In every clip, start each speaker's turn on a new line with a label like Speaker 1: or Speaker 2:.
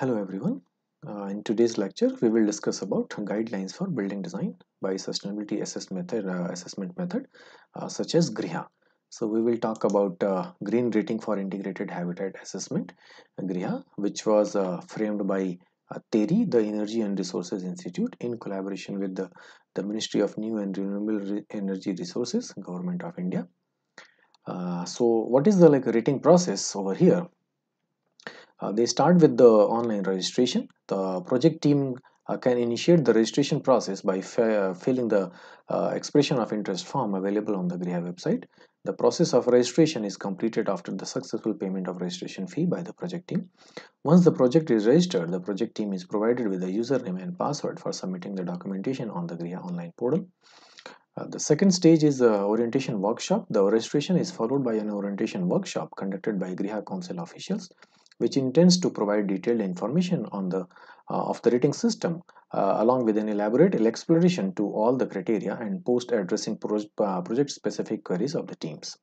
Speaker 1: Hello everyone. Uh, in today's lecture, we will discuss about guidelines for building design by sustainability assess method, uh, assessment method uh, such as GRIHA. So we will talk about uh, green rating for integrated habitat assessment GRIHA which was uh, framed by uh, TERI, the Energy and Resources Institute in collaboration with the, the Ministry of New and Renewable Re Energy Resources, Government of India. so what is the like rating process over here? Uh, they start with the online registration. The project team uh, can initiate the registration process by uh, filling the uh, expression of interest form available on the GRIHA website. The process of registration is completed after the successful payment of registration fee by the project team. Once the project is registered, the project team is provided with a username and password for submitting the documentation on the GRIHA online portal. Uh, the second stage is the orientation workshop. The registration is followed by an orientation workshop conducted by GRIHA council officials which intends to provide detailed information on the uh, of the rating system uh, along with an elaborate exploration to all the criteria and post addressing pro uh, project specific queries of the teams.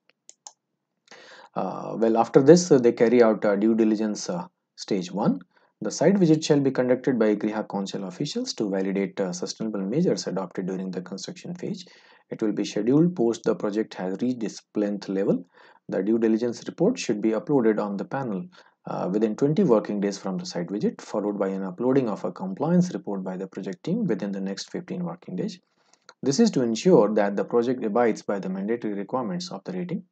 Speaker 1: Uh, well, after this, uh, they carry out due diligence uh, stage 1. The site visit shall be conducted by GRIHA Council officials to validate sustainable measures adopted during the construction phase. It will be scheduled post the project has reached its plinth level. The due diligence report should be uploaded on the panel uh, within 20 working days from the site visit followed by an uploading of a compliance report by the project team within the next 15 working days. This is to ensure that the project abides by the mandatory requirements of the rating.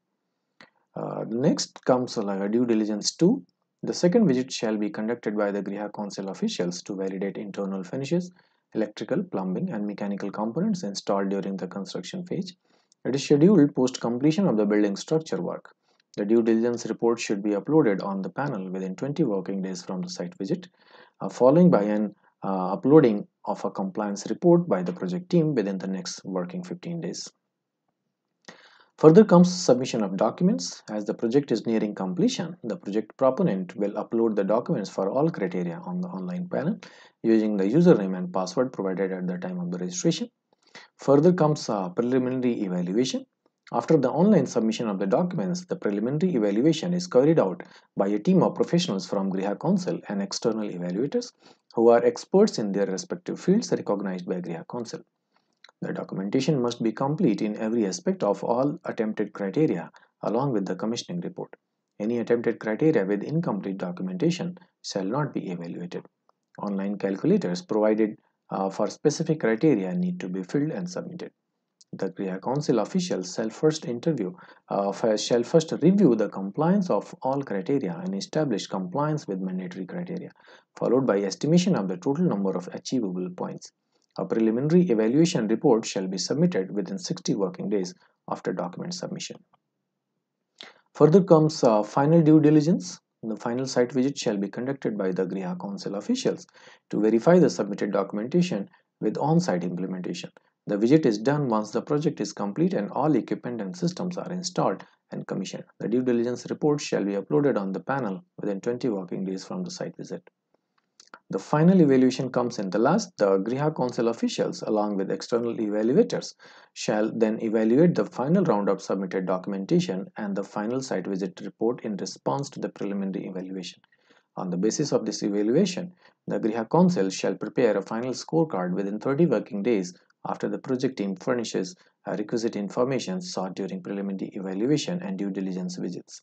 Speaker 1: Uh, next comes like due diligence 2. The second visit shall be conducted by the Griha Council officials to validate internal finishes, electrical, plumbing and mechanical components installed during the construction phase. It is scheduled post completion of the building structure work. The due diligence report should be uploaded on the panel within 20 working days from the site visit, uh, following by an uh, uploading of a compliance report by the project team within the next working 15 days. Further comes submission of documents. As the project is nearing completion, the project proponent will upload the documents for all criteria on the online panel using the username and password provided at the time of the registration. Further comes uh, preliminary evaluation. After the online submission of the documents, the preliminary evaluation is carried out by a team of professionals from Griha Council and external evaluators who are experts in their respective fields recognized by Griha Council. The documentation must be complete in every aspect of all attempted criteria along with the commissioning report. Any attempted criteria with incomplete documentation shall not be evaluated. Online calculators provided uh, for specific criteria need to be filled and submitted the Kriya Council officials shall first interview, uh, shall first review the compliance of all criteria and establish compliance with mandatory criteria, followed by estimation of the total number of achievable points. A preliminary evaluation report shall be submitted within 60 working days after document submission. Further comes uh, final due diligence. The final site visit shall be conducted by the Griha Council officials to verify the submitted documentation with on-site implementation the visit is done once the project is complete and all equipment and systems are installed and commissioned. The due diligence report shall be uploaded on the panel within 20 working days from the site visit. The final evaluation comes in the last. The GRIHA Council officials along with external evaluators shall then evaluate the final round of submitted documentation and the final site visit report in response to the preliminary evaluation. On the basis of this evaluation, the GRIHA Council shall prepare a final scorecard within 30 working days after the project team furnishes requisite information sought during preliminary evaluation and due diligence visits.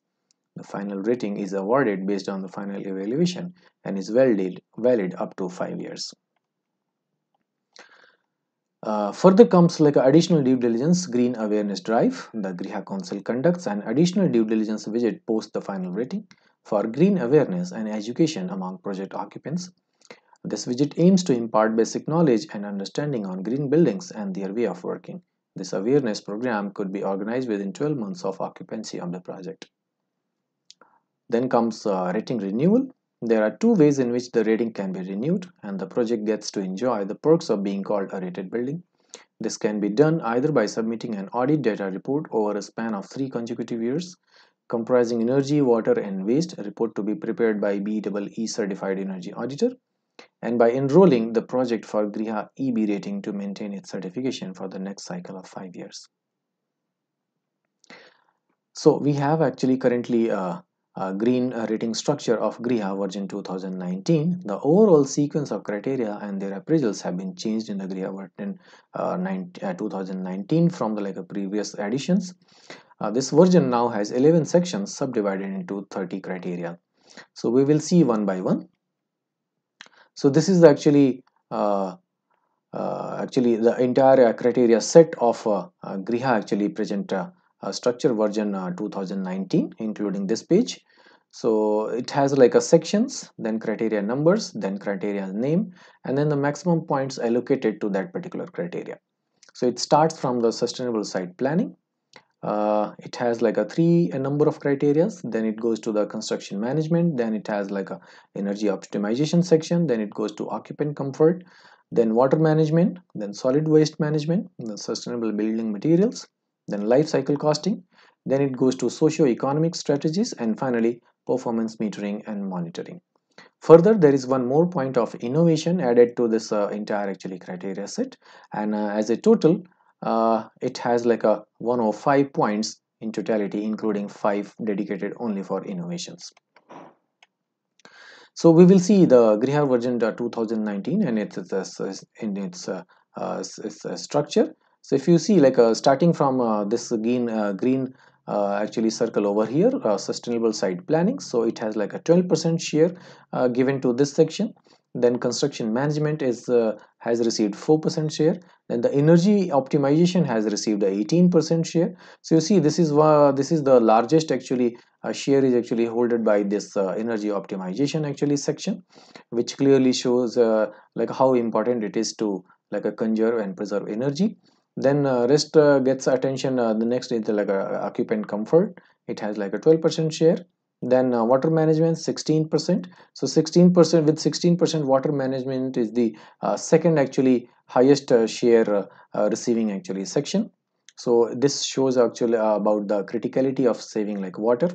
Speaker 1: The final rating is awarded based on the final evaluation and is valid, valid up to 5 years. Uh, further comes like additional due diligence green awareness drive. The GRIHA Council conducts an additional due diligence visit post the final rating for green awareness and education among project occupants. This visit aims to impart basic knowledge and understanding on green buildings and their way of working. This awareness program could be organized within 12 months of occupancy of the project. Then comes uh, rating renewal. There are two ways in which the rating can be renewed and the project gets to enjoy the perks of being called a rated building. This can be done either by submitting an audit data report over a span of three consecutive years, comprising energy, water, and waste report to be prepared by BEE certified energy auditor and by enrolling the project for GRIHA EB rating to maintain its certification for the next cycle of five years. So we have actually currently a green rating structure of GRIHA version 2019. The overall sequence of criteria and their appraisals have been changed in the GRIHA version uh, uh 19, 2019 from the like a previous editions. Uh, this version now has 11 sections subdivided into 30 criteria. So we will see one by one. So this is actually uh, uh, actually the entire uh, criteria set of uh, uh, Griha actually present structure version 2019 including this page. So it has like a sections, then criteria numbers, then criteria name, and then the maximum points allocated to that particular criteria. So it starts from the sustainable site planning uh, it has like a three a number of criterias then it goes to the construction management then it has like a energy optimization section then it goes to occupant comfort then water management then solid waste management then sustainable building materials then life cycle costing then it goes to socio-economic strategies and finally performance metering and monitoring further there is one more point of innovation added to this uh, entire actually criteria set and uh, as a total uh, it has like a 105 points in totality including five dedicated only for innovations so we will see the Grihar version 2019 and it's, it's in its, uh, uh its uh, structure so if you see like uh, starting from this green green uh, actually circle over here uh, sustainable site planning so it has like a 12 percent share uh, given to this section then construction management is uh, has received 4% share then the energy optimization has received 18% share so you see this is uh, this is the largest actually uh, share is actually holded by this uh, energy optimization actually section which clearly shows uh, like how important it is to like a uh, conserve and preserve energy then uh, rest gets attention the next is like occupant comfort it has like a 12% share then uh, water management 16% so 16% with 16% water management is the uh, second actually highest uh, share uh, uh, receiving actually section so this shows actually uh, about the criticality of saving like water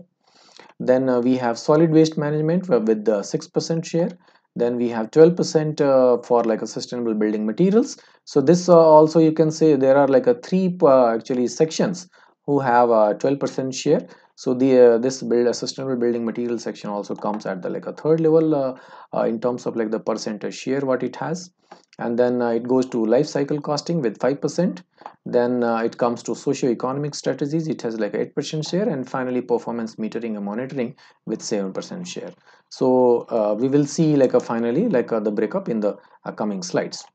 Speaker 1: then we have solid waste management with the 6% share then we have 12% for like a sustainable building materials so this also you can say there are like a three actually sections who have a 12% share so the uh, this build uh, sustainable building material section also comes at the like a third level uh, uh, in terms of like the percentage share what it has and then uh, it goes to life cycle costing with 5% then it comes to socio-economic strategies it has like 8% share and finally performance metering and monitoring with 7% share so we will see like a finally like the breakup in the coming slides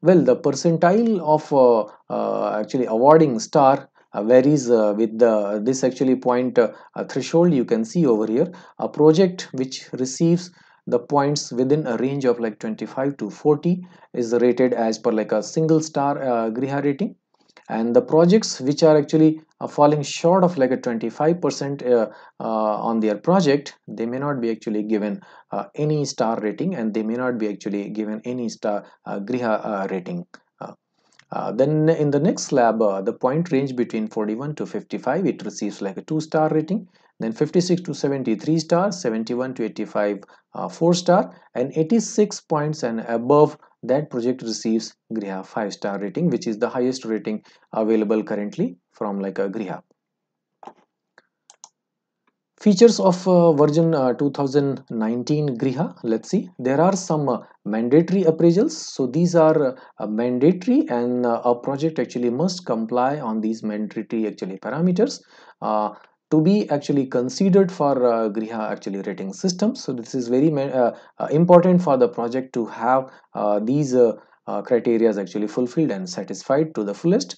Speaker 1: well the percentile of uh, uh, actually awarding star varies uh, uh, with the this actually point uh, threshold you can see over here a project which receives the points within a range of like 25 to 40 is rated as per like a single star uh, griha rating and the projects which are actually uh, falling short of like a 25 percent uh, on their project they may not be actually given any star rating and they may not be actually given any star griha rating uh, then in the next lab, uh, the point range between 41 to 55, it receives like a 2 star rating. Then 56 to 73 stars, 71 to 85 uh, 4 star and 86 points and above that project receives GRIHA 5 star rating which is the highest rating available currently from like a GRIHA. Features of uh, version uh, 2019 Griha, let's see. There are some uh, mandatory appraisals. So these are uh, mandatory and uh, a project actually must comply on these mandatory actually parameters uh, to be actually considered for uh, Griha actually rating system. So this is very important for the project to have these uh, criteria is actually fulfilled and satisfied to the fullest.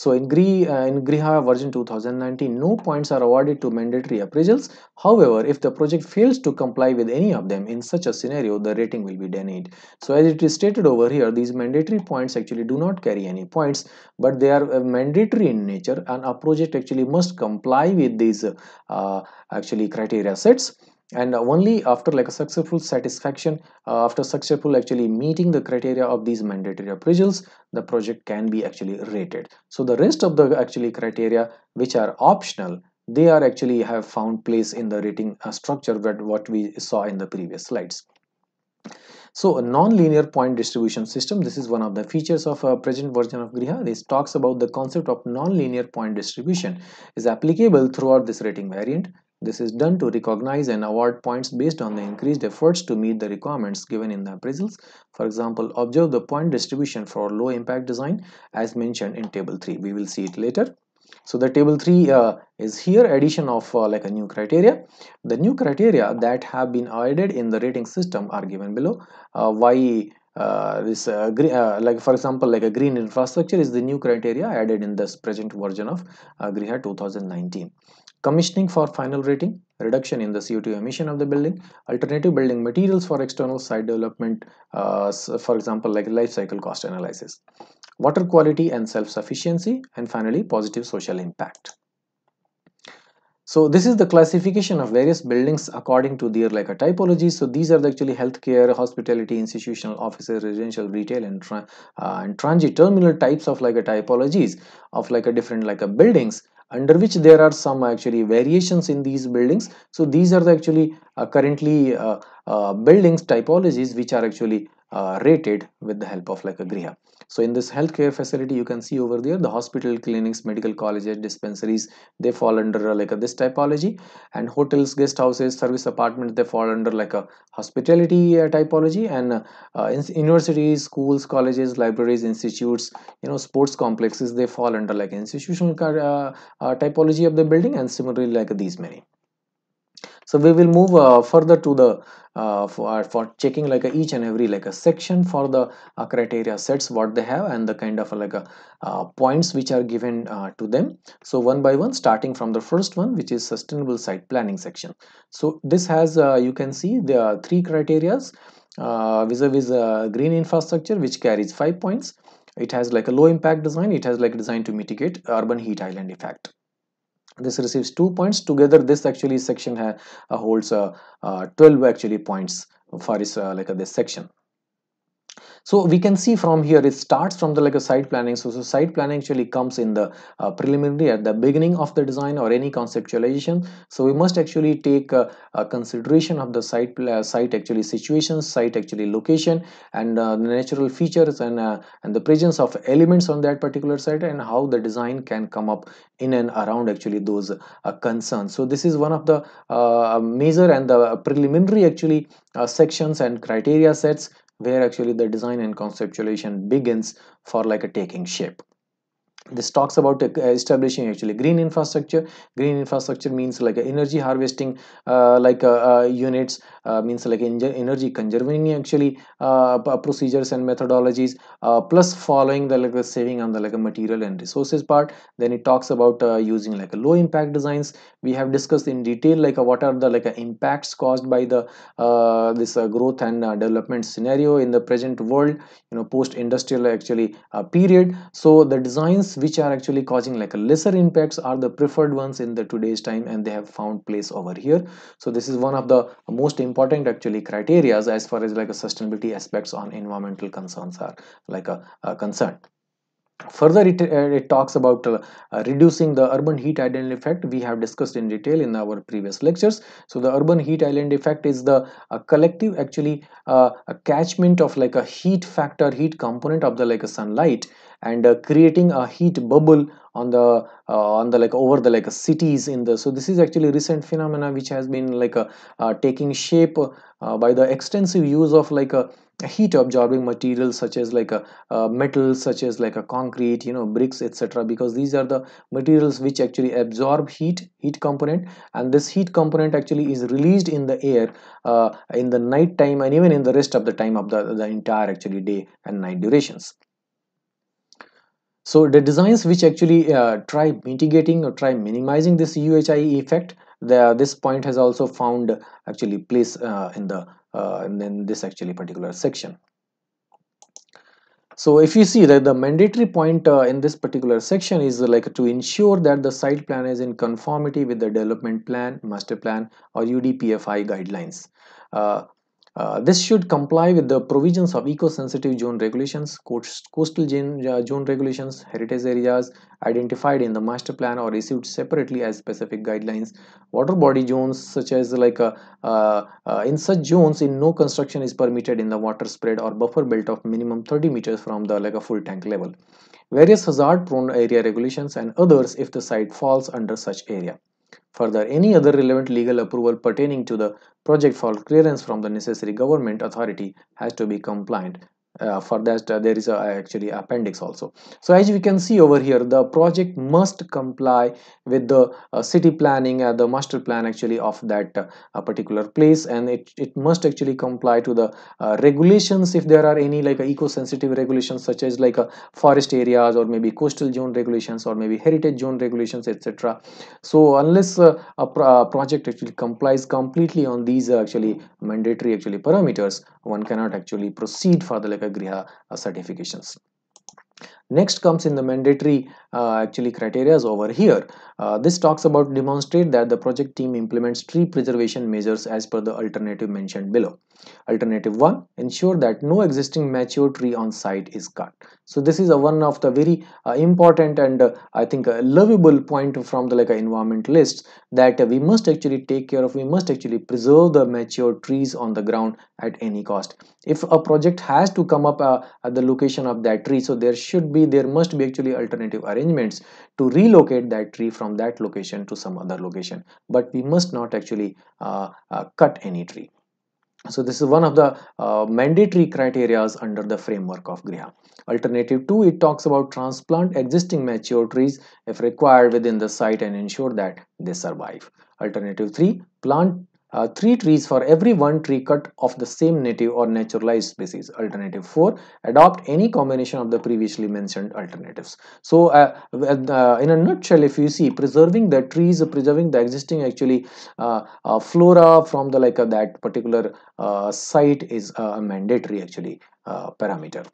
Speaker 1: So in GRI, uh, in GRIHA version 2019, no points are awarded to mandatory appraisals. However, if the project fails to comply with any of them in such a scenario, the rating will be denied. So as it is stated over here, these mandatory points actually do not carry any points, but they are uh, mandatory in nature and a project actually must comply with these uh, actually criteria sets and only after like a successful satisfaction uh, after successful actually meeting the criteria of these mandatory appraisals the project can be actually rated so the rest of the actually criteria which are optional they are actually have found place in the rating uh, structure that what we saw in the previous slides so a non-linear point distribution system, this is one of the features of a uh, present version of GRIHA. This talks about the concept of non-linear point distribution is applicable throughout this rating variant. This is done to recognize and award points based on the increased efforts to meet the requirements given in the appraisals. For example, observe the point distribution for low impact design as mentioned in table 3. We will see it later. So the table 3 uh, is here addition of uh, like a new criteria. The new criteria that have been added in the rating system are given below. Uh, why uh, this uh, green, uh, like for example like a green infrastructure is the new criteria added in this present version of uh, GRIHA 2019 commissioning for final rating, reduction in the CO2 emission of the building, alternative building materials for external site development, uh, for example, like life cycle cost analysis, water quality and self-sufficiency, and finally, positive social impact. So this is the classification of various buildings according to their like a typology. So these are actually healthcare, hospitality, institutional offices, residential, retail and, tra uh, and transit terminal types of like a typologies of like a different like a buildings under which there are some actually variations in these buildings. So these are the actually uh, currently uh, uh, buildings typologies which are actually uh, rated with the help of like a griha so in this healthcare facility you can see over there the hospital clinics medical colleges dispensaries they fall under uh, like a, uh, this typology and hotels guest houses service apartments they fall under like a hospitality uh, typology and uh, uh universities schools colleges libraries institutes you know sports complexes they fall under like institutional typology of the building and similarly like these many so we will move uh, further to the uh, for, uh, for checking like each and every like a section for the uh, criteria sets what they have and the kind of like a uh, points which are given uh, to them so one by one starting from the first one which is sustainable site planning section so this has uh, you can see there are three criterias vis-a-vis -vis, green infrastructure which carries five points it has like a low impact design it has like design to mitigate urban heat island effect this receives two points together this actually section ha, uh, holds uh, 12 actually points for is uh, like uh, this section so we can see from here it starts from the like a site planning so, so site planning actually comes in the uh, preliminary at the beginning of the design or any conceptualization so we must actually take a, consideration of the site uh, site actually situation site actually location and uh, the natural features and uh, and the presence of elements on that particular site and how the design can come up in and around actually those uh, concerns so this is one of the major and the preliminary actually sections and criteria sets where actually the design and conceptualization begins for like a taking shape this talks about uh, establishing actually green infrastructure green infrastructure means like energy harvesting uh, like uh, uh, units uh, means like energy conserving actually uh, procedures and methodologies uh, plus following the like saving on the like a material and resources part then it talks about using like a low impact designs we have discussed in detail like what are the like impacts caused by the this growth and development scenario in the present world you know post industrial actually period so the designs which are actually causing like a lesser impacts are the preferred ones in the today's time and they have found place over here so this is one of the most important important actually criteria as far as like a sustainability aspects on environmental concerns are like a, uh, a uh, concern further it, uh, it, talks about uh, uh, reducing the urban heat island effect we have discussed in detail in our previous lectures so the urban heat island effect is the uh, collective actually a catchment of like a heat factor heat component of the like a sunlight and uh, creating a heat bubble on the uh, on the like over the like cities in the so this is actually recent phenomena which has been like uh, uh, taking shape uh, by the extensive use of like a uh, heat absorbing materials such as like a, uh, a metal such as like a concrete you know bricks etc because these are the materials which actually absorb heat heat component and this heat component actually is released in the air uh, in the night time and even in the rest of the time of the, the entire actually day and night durations so the designs which actually uh, try mitigating or try minimizing this UHI effect, the, this point has also found actually place uh, in the uh, in this actually particular section. So if you see that the mandatory point uh, in this particular section is like to ensure that the site plan is in conformity with the development plan, master plan or UDPFI guidelines. Uh, uh, this should comply with the provisions of eco-sensitive zone regulations, coastal uh, zone, regulations, heritage areas identified in the master plan or issued separately as specific guidelines, water body zones such as like a, uh, uh, in such zones in no construction is permitted in the water spread or buffer belt of minimum 30 meters from the like a full tank level, various hazard prone area regulations and others if the site falls under such area. Further, any other relevant legal approval pertaining to the project for clearance from the necessary government authority has to be compliant uh, for that uh, there is a, uh, actually appendix also so as we can see over here the project must comply with the uh, city planning uh, the master plan actually of that uh, particular place and it, it must actually comply to the uh, regulations if there are any like eco-sensitive regulations such as like forest areas or maybe coastal zone regulations or maybe heritage zone regulations etc so unless a, pro project actually complies completely on these actually mandatory actually parameters one cannot actually proceed further like a griha certifications next comes in the mandatory uh, actually criteria over here. Uh, this talks about demonstrate that the project team implements tree preservation measures as per the alternative mentioned below. Alternative 1 ensure that no existing mature tree on site is cut. So this is a, one of the very uh, important and uh, I think a lovable point from the like uh, environmentalists that we must actually take care of we must actually preserve the mature trees on the ground at any cost. If a project has to come up uh, at the location of that tree so there should be there must be actually alternative arrangements arrangements to relocate that tree from that location to some other location but we must not actually uh, uh, cut any tree so this is one of the uh, mandatory criterias under the framework of GRIHA. Alternative 2, it talks about transplant existing mature trees if required within the site and ensure that they survive. Alternative 3, plant uh, three trees for every one tree cut of the same native or naturalized species alternative 4 adopt any combination of the previously mentioned alternatives so uh, uh, in a nutshell if you see preserving the trees preserving the existing actually uh, uh, flora from the like that particular site is a mandatory actually parameter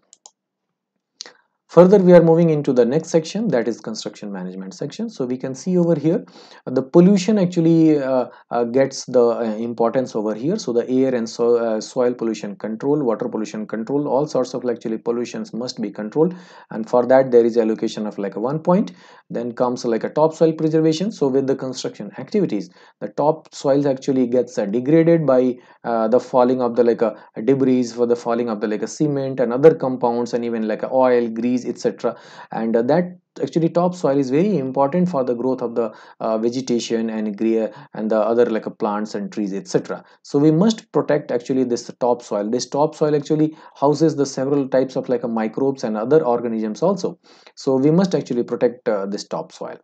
Speaker 1: Further, we are moving into the next section that is construction management section. So we can see over here, the pollution actually uh, uh, gets the uh, importance over here. So the air and so, uh, soil pollution control, water pollution control, all sorts of actually pollutions must be controlled. And for that, there is allocation of like a one point. Then comes like a topsoil preservation. So with the construction activities, the top soils actually gets uh, degraded by uh, the falling of the like a debris for the falling of the like a cement and other compounds and even like a oil, grease trees etc and uh, that actually topsoil is very important for the growth of the uh, vegetation and gray and the other like uh, plants and trees etc so we must protect actually this topsoil this topsoil actually houses the several types of like uh, microbes and other organisms also so we must actually protect uh, this topsoil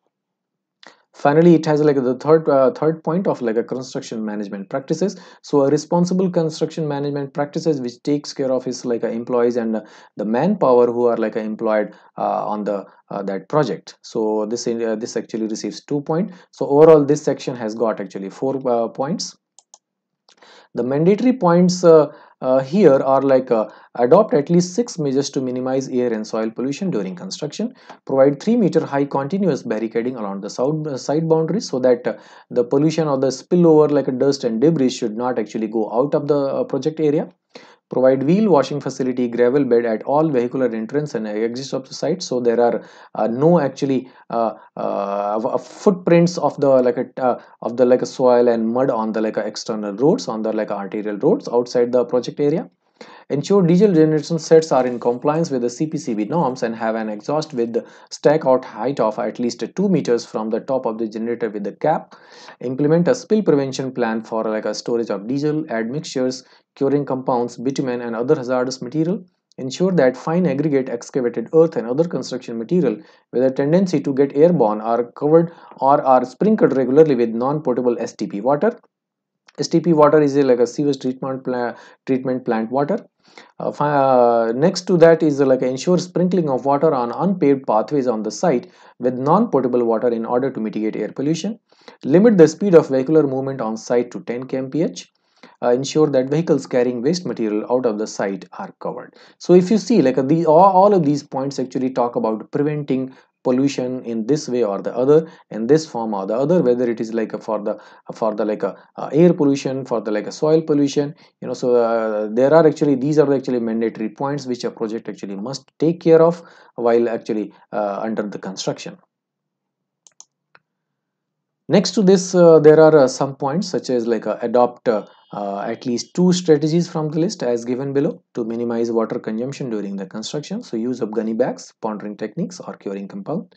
Speaker 1: finally it has like the third uh, third point of like a construction management practices so a responsible construction management practices which takes care of his like uh, employees and uh, the manpower who are like uh, employed uh, on the uh, that project so this this actually receives two point so overall this section has got actually four points the mandatory points uh, uh, here are like uh, adopt at least six measures to minimize air and soil pollution during construction provide three meter high continuous barricading along the south uh, side boundaries so that uh, the pollution or the spillover like dust and debris should not actually go out of the uh, project area Provide wheel washing facility gravel bed at all vehicular entrance and exits of the site. So there are uh, no actually uh, uh, footprints of the like a, uh, of the like a soil and mud on the like a external roads on the like arterial roads outside the project area. Ensure diesel generation sets are in compliance with the CPCB norms and have an exhaust with stack out height of at least 2 meters from the top of the generator with the cap. Implement a spill prevention plan for like a storage of diesel, admixtures, curing compounds, bitumen and other hazardous material. Ensure that fine aggregate excavated earth and other construction material with a tendency to get airborne are covered or are sprinkled regularly with non-potable STP water. STP water is a, like a sewage treatment plant, treatment plant water. Uh, uh, next to that is uh, like ensure sprinkling of water on unpaved pathways on the site with non-potable water in order to mitigate air pollution. Limit the speed of vehicular movement on site to 10 kmph. Uh, ensure that vehicles carrying waste material out of the site are covered. So if you see like the, all, all of these points actually talk about preventing pollution in this way or the other in this form or the other whether it is like a, for the for the like a, air pollution for the like a soil pollution you know so uh, there are actually these are actually mandatory points which a project actually must take care of while actually uh, under the construction Next to this, uh, there are uh, some points such as like uh, adopt uh, uh, at least two strategies from the list as given below to minimize water consumption during the construction. So use of gunny bags, pondering techniques or curing compound.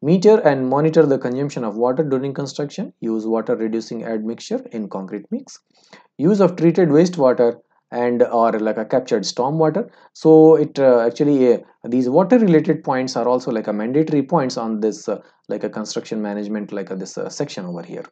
Speaker 1: Meter and monitor the consumption of water during construction. Use water reducing admixture in concrete mix. Use of treated wastewater and or like a captured storm water so it uh, actually uh, these water related points are also like a mandatory points on this uh, like a construction management like this uh, section over here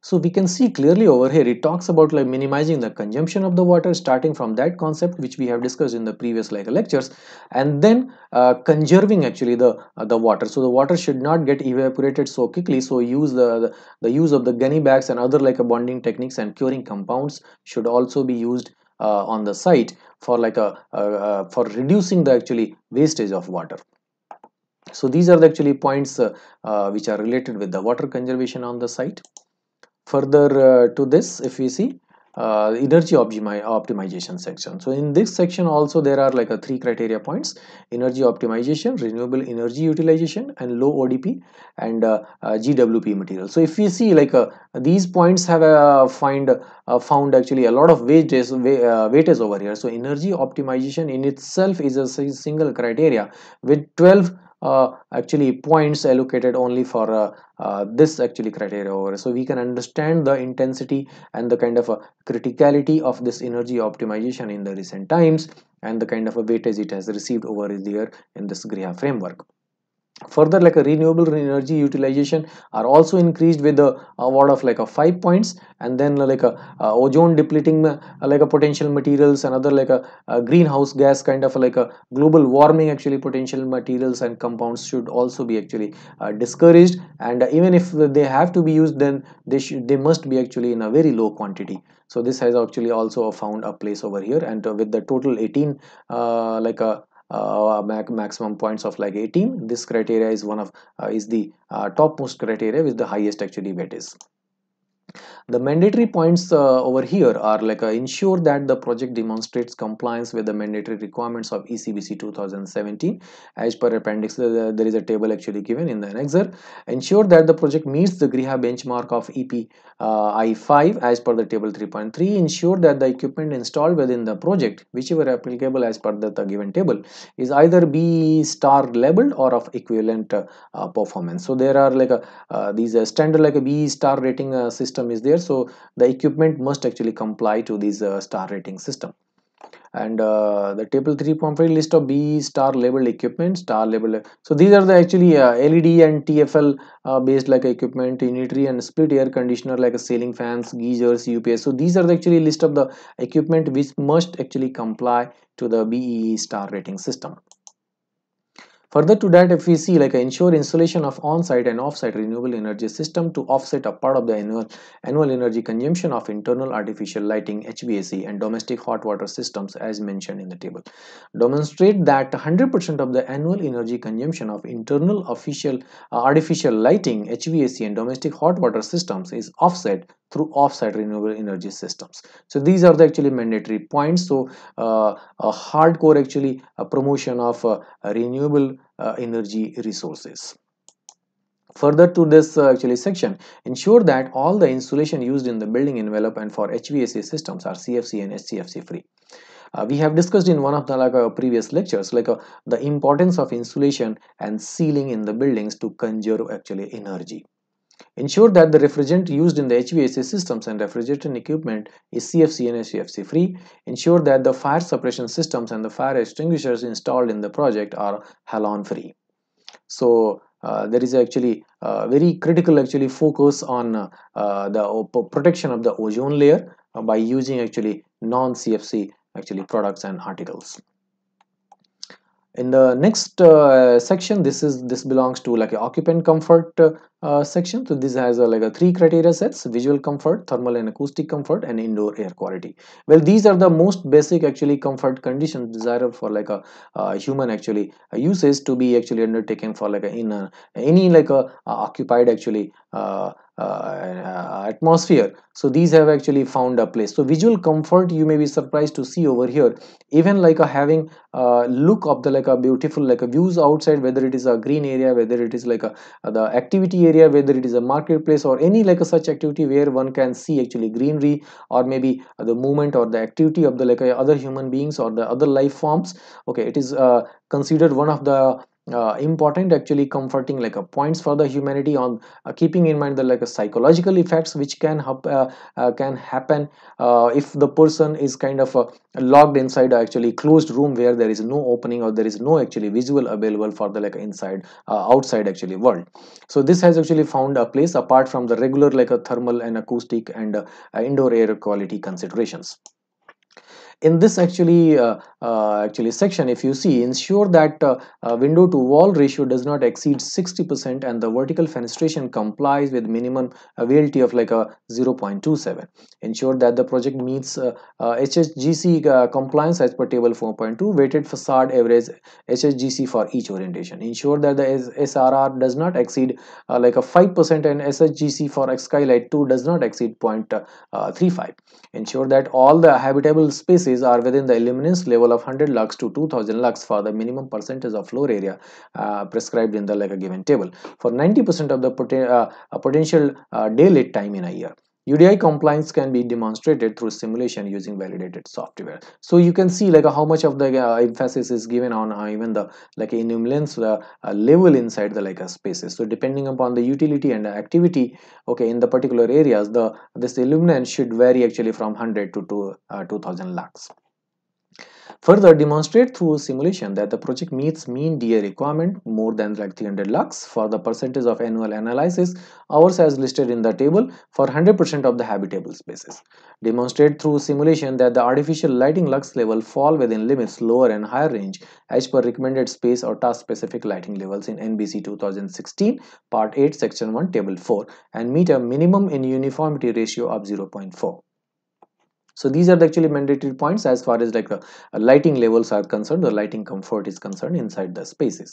Speaker 1: so we can see clearly over here, it talks about like minimizing the consumption of the water starting from that concept which we have discussed in the previous like lectures and then uh, conserving actually the uh, the water. So the water should not get evaporated so quickly. So use the, the, the use of the gunny bags and other like a bonding techniques and curing compounds should also be used uh, on the site for like a for reducing the actually wastage of water. So these are the actually points uh, uh, which are related with the water conservation on the site further uh, to this if we see uh, energy optimization section. So in this section also there are like a uh, three criteria points energy optimization, renewable energy utilization and low ODP and uh, uh, GWP material. So if we see like uh, these points have find found actually a lot of weight is over here. So energy optimization in itself is a single criteria with 12 actually points allocated only for uh, this actually criteria over so we can understand the intensity and the kind of a criticality of this energy optimization in the recent times and the kind of a weightage it has received over here in this GRIHA framework further like a renewable energy utilization are also increased with the award of like a five points and then like a, a ozone depleting uh, like a potential materials another like a, a, greenhouse gas kind of like a global warming actually potential materials and compounds should also be actually uh, discouraged and even if they have to be used then they should they must be actually in a very low quantity so this has actually also found a place over here and with the total 18 uh, like a uh, uh maximum points of like 18 this criteria is one of uh, is the uh, topmost criteria with the highest actually weight is the mandatory points uh, over here are like uh, ensure that the project demonstrates compliance with the mandatory requirements of ECBC 2017 as per appendix uh, there is a table actually given in the annexer. Ensure that the project meets the GRIHA benchmark of EP uh, I5 as per the table 3.3. Ensure that the equipment installed within the project whichever applicable as per the, the given table is either B star labeled or of equivalent uh, performance. So there are like a, uh, these standard like a B star rating system system is there so the equipment must actually comply to this uh, star rating system and uh, the table 3.5 list of B star labeled equipment star label so these are the actually uh, LED and TFL uh, based like equipment unitary and split air conditioner like a ceiling fans geysers UPS so these are the actually list of the equipment which must actually comply to the BEE star rating system Further to that, if we see like ensure installation of on-site and off-site renewable energy system to offset a part of the annual, annual energy consumption of internal artificial lighting, HVAC and domestic hot water systems as mentioned in the table. Demonstrate that 100% of the annual energy consumption of internal official, uh, artificial lighting, HVAC and domestic hot water systems is offset through offsite renewable energy systems so these are the actually mandatory points so uh, a hardcore actually a promotion of uh, renewable uh, energy resources further to this uh, actually section ensure that all the insulation used in the building envelope and for HVAC systems are CFC and HCFC free uh, we have discussed in one of the like, uh, previous lectures like uh, the importance of insulation and sealing in the buildings to conserve actually energy Ensure that the refrigerant used in the HVAC systems and refrigeration equipment is CFC and HFC free. Ensure that the fire suppression systems and the fire extinguishers installed in the project are halon free. So uh, there is actually a uh, very critical actually focus on uh, the protection of the ozone layer uh, by using actually non-CFC actually products and articles in the next uh, section this is this belongs to like occupant comfort uh, uh, section so this has a, uh, like a uh, three criteria sets visual comfort thermal and acoustic comfort and indoor air quality well these are the most basic actually comfort conditions desirable for like a human actually uses to be actually undertaken for like a, in a, any like a occupied actually uh, atmosphere so these have actually found a place so visual comfort you may be surprised to see over here even like a having a look of the like a beautiful like a views outside whether it is a green area whether it is like a the activity area whether it is a marketplace or any like a such activity where one can see actually greenery or maybe the movement or the activity of the like other human beings or the other life forms okay it is uh, considered one of the uh, important actually comforting like a uh, points for the humanity on uh, keeping in mind the like a uh, psychological effects which can uh, uh, can happen if the person is kind of locked inside actually closed room where there is no opening or there is no actually visual available for the like inside outside actually world so this has actually found a place apart from the regular like a thermal and acoustic and indoor air quality considerations in this actually uh, uh, actually section if you see ensure that uh, uh window to wall ratio does not exceed 60% and the vertical fenestration complies with minimum availability of like a 0.27 ensure that the project meets HSGC uh, uh, compliance as per table 4.2 weighted facade average HSGC for each orientation ensure that the SRR does not exceed like a 5% and SSGC for skylight 2 does not exceed 0.35 ensure that all the habitable spaces are within the illuminance level of 100 lux to 2000 lux for the minimum percentage of floor area uh, prescribed in the like a given table for 90% of the uh, potential uh, daylight time in a year. UDI compliance can be demonstrated through simulation using validated software. So you can see like how much of the uh, emphasis is given on uh, even the like enumulance uh, uh, level inside the like uh, spaces. So depending upon the utility and activity, okay, in the particular areas, the this illuminance should vary actually from 100 to, to uh, 2000 lakhs. Further, demonstrate through simulation that the project meets mean DA requirement more than like 300 lux for the percentage of annual analysis hours as listed in the table for 100% of the habitable spaces. Demonstrate through simulation that the artificial lighting lux level fall within limits lower and higher range as per recommended space or task specific lighting levels in NBC 2016 part 8 section 1 table 4 and meet a minimum in uniformity ratio of 0.4 so these are the actually mandatory points as far as like the lighting levels are concerned the lighting comfort is concerned inside the spaces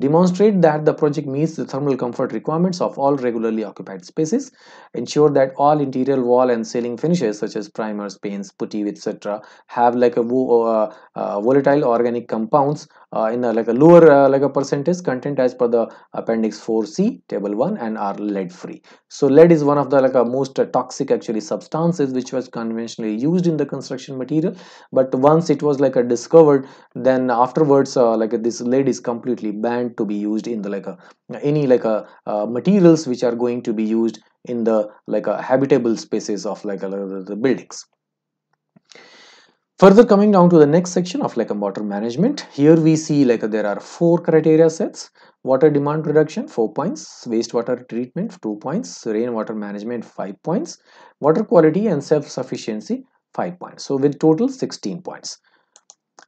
Speaker 1: demonstrate that the project meets the thermal comfort requirements of all regularly occupied spaces ensure that all interior wall and ceiling finishes such as primers paints putty etc have like a uh, uh, volatile organic compounds uh, in a, uh, like a lower uh, like a percentage content as per the appendix 4c table 1 and are lead free so lead is one of the like a most toxic actually substances which was conventionally used in the construction material but once it was like a discovered then afterwards like this lead is completely banned to be used in the like a any like a materials which are going to be used in the like a habitable spaces of like the buildings Further coming down to the next section of like a water management, here we see like there are four criteria sets, water demand reduction 4 points, wastewater treatment 2 points, rainwater management 5 points, water quality and self-sufficiency 5 points. So with total 16 points.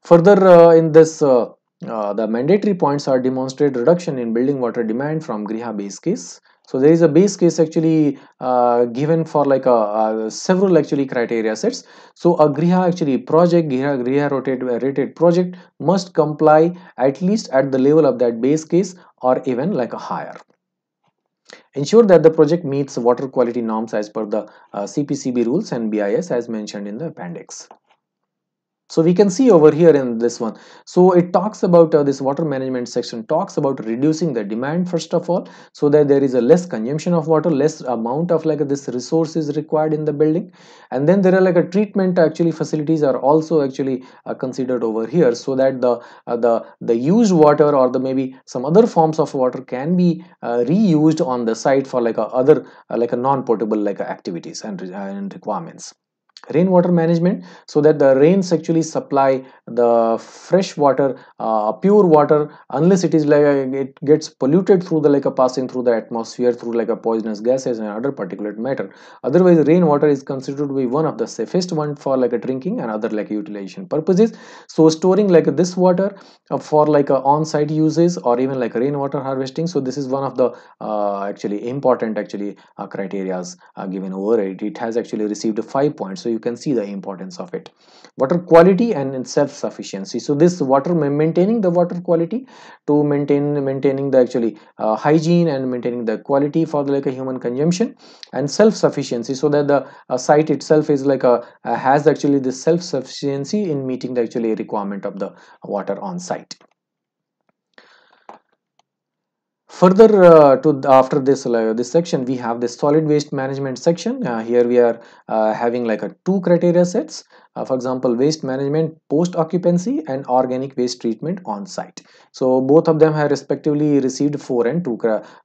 Speaker 1: Further uh, in this uh, uh, the mandatory points are demonstrate reduction in building water demand from Griha base case, so there is a base case actually uh, given for like a, a, uh, several actually criteria sets so a griha actually project griha, griha rotated uh, rated project must comply at least at the level of that base case or even like a higher Ensure that the project meets water quality norms as per the uh, CPCB rules and BIS as mentioned in the appendix so we can see over here in this one so it talks about uh, this water management section talks about reducing the demand first of all so that there is a less consumption of water less amount of like this resource is required in the building and then there are like a treatment actually facilities are also actually uh, considered over here so that the uh, the the used water or the maybe some other forms of water can be uh, reused on the site for like a other uh, like a non-portable like activities and, uh, and requirements rainwater management so that the rains actually supply the fresh water uh, pure water unless it is like it gets polluted through the like a passing through the atmosphere through like a poisonous gases and other particulate matter otherwise rainwater is considered to be one of the safest one for like a drinking and other like utilization purposes so storing like this water uh, for like a on-site uses or even like rainwater harvesting so this is one of the uh, actually important actually uh, criterias uh, given over it it has actually received five points so you can see the importance of it water quality and self-sufficiency so this water maintaining the water quality to maintain maintaining the actually uh, hygiene and maintaining the quality for the, like a human consumption and self-sufficiency so that the uh, site itself is like a uh, has actually the self-sufficiency in meeting the actually requirement of the water on site further uh, to after this uh, this section we have the solid waste management section uh, here we are uh, having like a two criteria sets uh, for example waste management post occupancy and organic waste treatment on site so both of them have respectively received four and two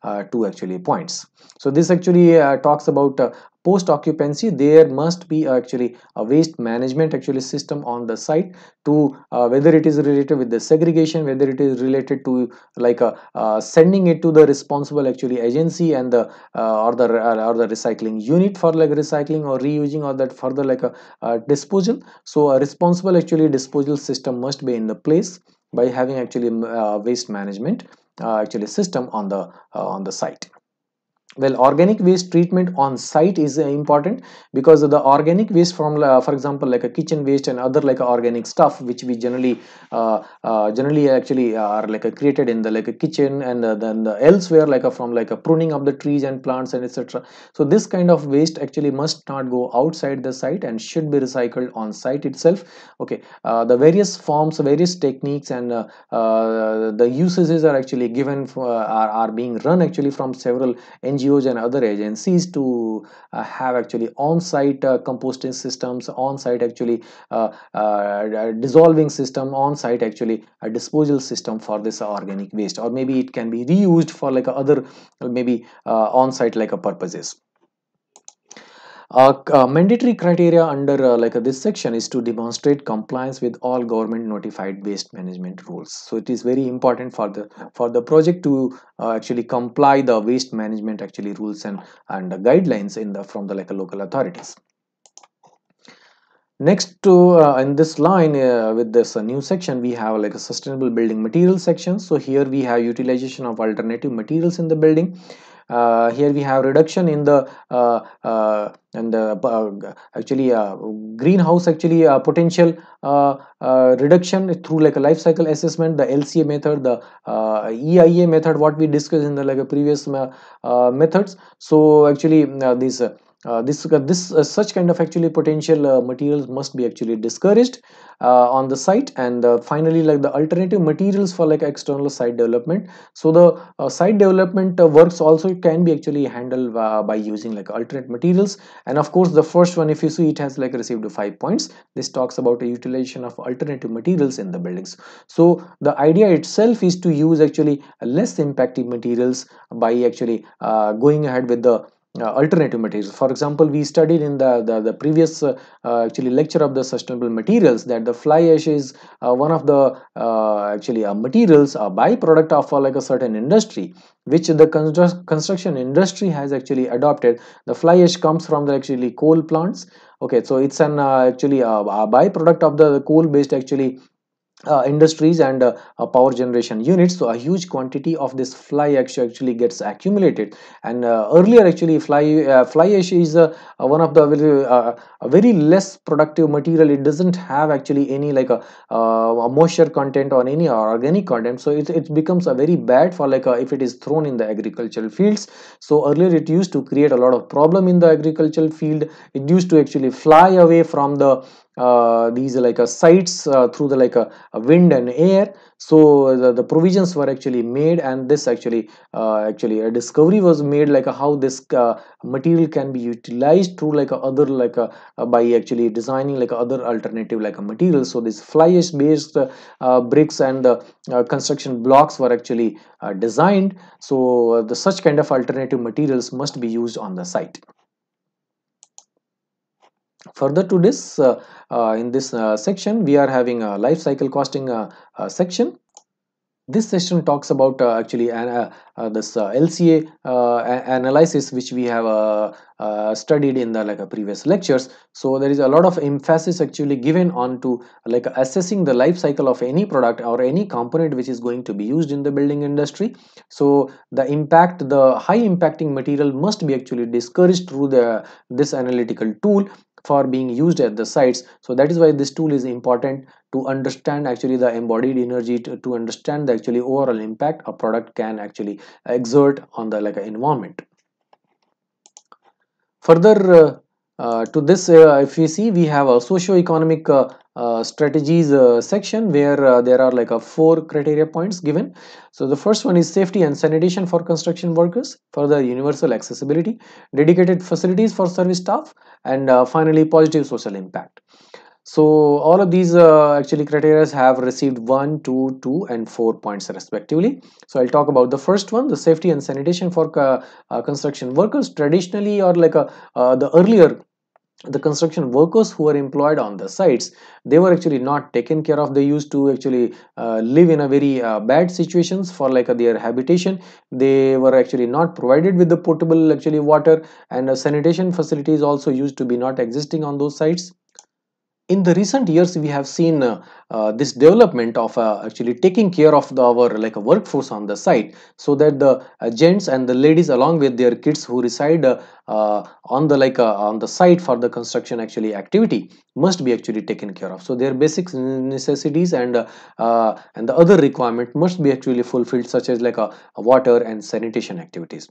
Speaker 1: uh, two actually points so this actually uh, talks about uh, post occupancy there must be actually a waste management actually system on the site to uh, whether it is related with the segregation whether it is related to like a, uh, uh, sending it to the responsible actually agency and the uh, or the uh, or the recycling unit for like recycling or reusing or that further like a disposal so a responsible actually disposal system must be in the place by having actually uh, waste management uh, actually system on the uh, on the site well organic waste treatment on site is uh, important because the organic waste from for example like a kitchen waste and other like organic stuff which we generally uh, uh, generally actually are like uh, created in the like a kitchen and uh, then the elsewhere like a, from like a pruning of the trees and plants and etc so this kind of waste actually must not go outside the site and should be recycled on site itself okay the various forms various techniques and the usages are actually given for, are, are being run actually from several NGOs NGOs and other agencies to uh, have actually on-site uh, composting systems, on-site actually uh, dissolving system, on-site actually a disposal system for this organic waste or maybe it can be reused for like other maybe on-site like a purposes uh, mandatory criteria under uh, like uh, this section is to demonstrate compliance with all government notified waste management rules so it is very important for the for the project to uh, actually comply the waste management actually rules and and guidelines in the from the like local authorities next to uh, in this line uh, with this uh, new section we have like a sustainable building material section so here we have utilization of alternative materials in the building uh, here we have reduction in the uh, and uh, the uh, actually uh, greenhouse actually potential reduction through like a life cycle assessment the LCA method the EIA method what we discussed in the like a previous methods so actually this uh, this uh, this uh, such kind of actually potential uh, materials must be actually discouraged uh, on the site and finally like the alternative materials for like external site development so the site development works also can be actually handled by using like alternate materials and of course the first one if you see it has like received five points this talks about the utilization of alternative materials in the buildings so the idea itself is to use actually less impacted materials by actually going ahead with the uh, alternative materials for example we studied in the the, the previous uh, uh, actually lecture of the sustainable materials that the fly ash is uh, one of the uh, actually uh, materials a byproduct of like a certain industry which the constru construction industry has actually adopted the fly ash comes from the actually coal plants okay so it's an actually a byproduct of the coal based actually uh, industries and uh, uh, power generation units so a huge quantity of this fly ash actually gets accumulated and uh, earlier actually fly uh, fly ash is uh, one of the very, very less productive material it doesn't have actually any like a, a moisture content or any organic content so it, it becomes a very bad for like a, if it is thrown in the agricultural fields so earlier it used to create a lot of problem in the agricultural field it used to actually fly away from the uh, these like a uh, sites uh, through the like a, uh, wind and air so the, the, provisions were actually made and this actually uh, actually a discovery was made like how this material can be utilized through like other like by actually designing like other alternative like a material so this fly ash based bricks and construction blocks were actually designed so the such kind of alternative materials must be used on the site further to this uh, uh, in this uh, section we are having a life cycle costing uh, uh, section this session talks about uh, actually an, this LCA analysis which we have studied in the like previous lectures so there is a lot of emphasis actually given on to like assessing the life cycle of any product or any component which is going to be used in the building industry so the impact the high impacting material must be actually discouraged through the this analytical tool for being used at the sites so that is why this tool is important to understand actually the embodied energy to, to understand the actually overall impact a product can actually exert on the like environment further uh, uh, to this uh, if we see we have a socio-economic uh, uh, strategies uh, section where uh, there are like a uh, four criteria points given so the first one is safety and sanitation for construction workers for the universal accessibility dedicated facilities for service staff and uh, finally positive social impact so all of these uh, actually criteria have received one two two and four points respectively so i'll talk about the first one the safety and sanitation for construction workers traditionally or like a, the earlier the construction workers who were employed on the sites they were actually not taken care of they used to actually uh, live in a very uh, bad situations for like uh, their habitation they were actually not provided with the portable actually water and uh, sanitation facilities also used to be not existing on those sites in the recent years we have seen uh, uh, this development of uh, actually taking care of the, our like a workforce on the site so that the uh, gents and the ladies along with their kids who reside uh, uh, on the like on the site for the construction actually activity must be actually taken care of so their basic necessities and and the other requirement must be actually fulfilled such as like a water and sanitation activities